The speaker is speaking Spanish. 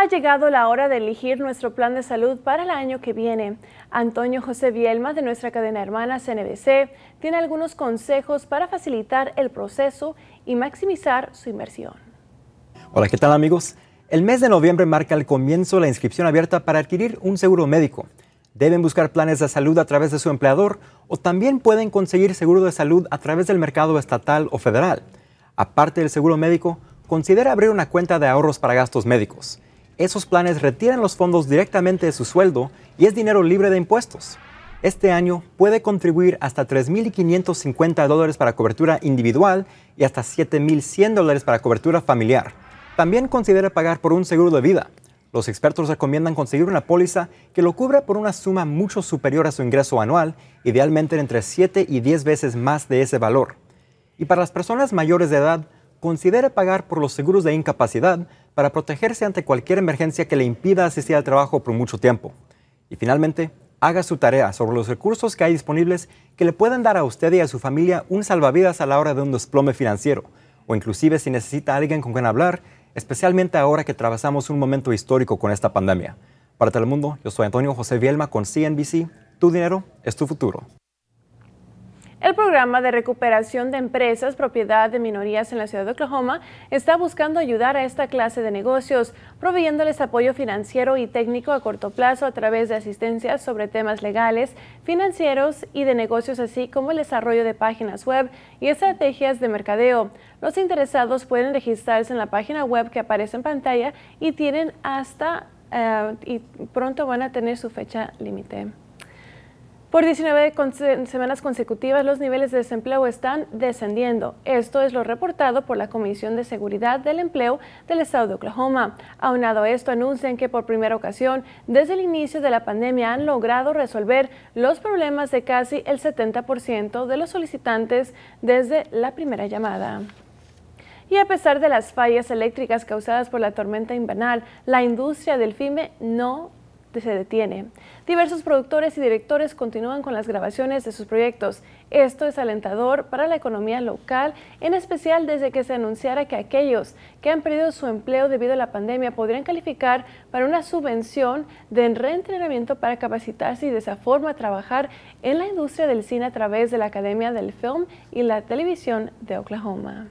Ha llegado la hora de elegir nuestro plan de salud para el año que viene. Antonio José Bielma de nuestra cadena hermana CNBC tiene algunos consejos para facilitar el proceso y maximizar su inversión. Hola, ¿qué tal amigos? El mes de noviembre marca el comienzo de la inscripción abierta para adquirir un seguro médico. Deben buscar planes de salud a través de su empleador o también pueden conseguir seguro de salud a través del mercado estatal o federal. Aparte del seguro médico, considera abrir una cuenta de ahorros para gastos médicos esos planes retiran los fondos directamente de su sueldo y es dinero libre de impuestos. Este año puede contribuir hasta 3.550 para cobertura individual y hasta 7.100 para cobertura familiar. También considera pagar por un seguro de vida. Los expertos recomiendan conseguir una póliza que lo cubra por una suma mucho superior a su ingreso anual, idealmente entre 7 y 10 veces más de ese valor. Y para las personas mayores de edad, considere pagar por los seguros de incapacidad para protegerse ante cualquier emergencia que le impida asistir al trabajo por mucho tiempo. Y finalmente, haga su tarea sobre los recursos que hay disponibles que le pueden dar a usted y a su familia un salvavidas a la hora de un desplome financiero, o inclusive si necesita alguien con quien hablar, especialmente ahora que atravesamos un momento histórico con esta pandemia. Para Telemundo, yo soy Antonio José Vielma con CNBC. Tu dinero es tu futuro. El programa de recuperación de empresas propiedad de minorías en la ciudad de Oklahoma está buscando ayudar a esta clase de negocios, proveyéndoles apoyo financiero y técnico a corto plazo a través de asistencias sobre temas legales, financieros y de negocios, así como el desarrollo de páginas web y estrategias de mercadeo. Los interesados pueden registrarse en la página web que aparece en pantalla y tienen hasta eh, y pronto van a tener su fecha límite. Por 19 semanas consecutivas, los niveles de desempleo están descendiendo. Esto es lo reportado por la Comisión de Seguridad del Empleo del Estado de Oklahoma. Aunado a esto, anuncian que por primera ocasión, desde el inicio de la pandemia, han logrado resolver los problemas de casi el 70% de los solicitantes desde la primera llamada. Y a pesar de las fallas eléctricas causadas por la tormenta invernal, la industria del FIME no se detiene. Diversos productores y directores continúan con las grabaciones de sus proyectos. Esto es alentador para la economía local, en especial desde que se anunciara que aquellos que han perdido su empleo debido a la pandemia podrían calificar para una subvención de reentrenamiento para capacitarse y de esa forma trabajar en la industria del cine a través de la Academia del Film y la Televisión de Oklahoma.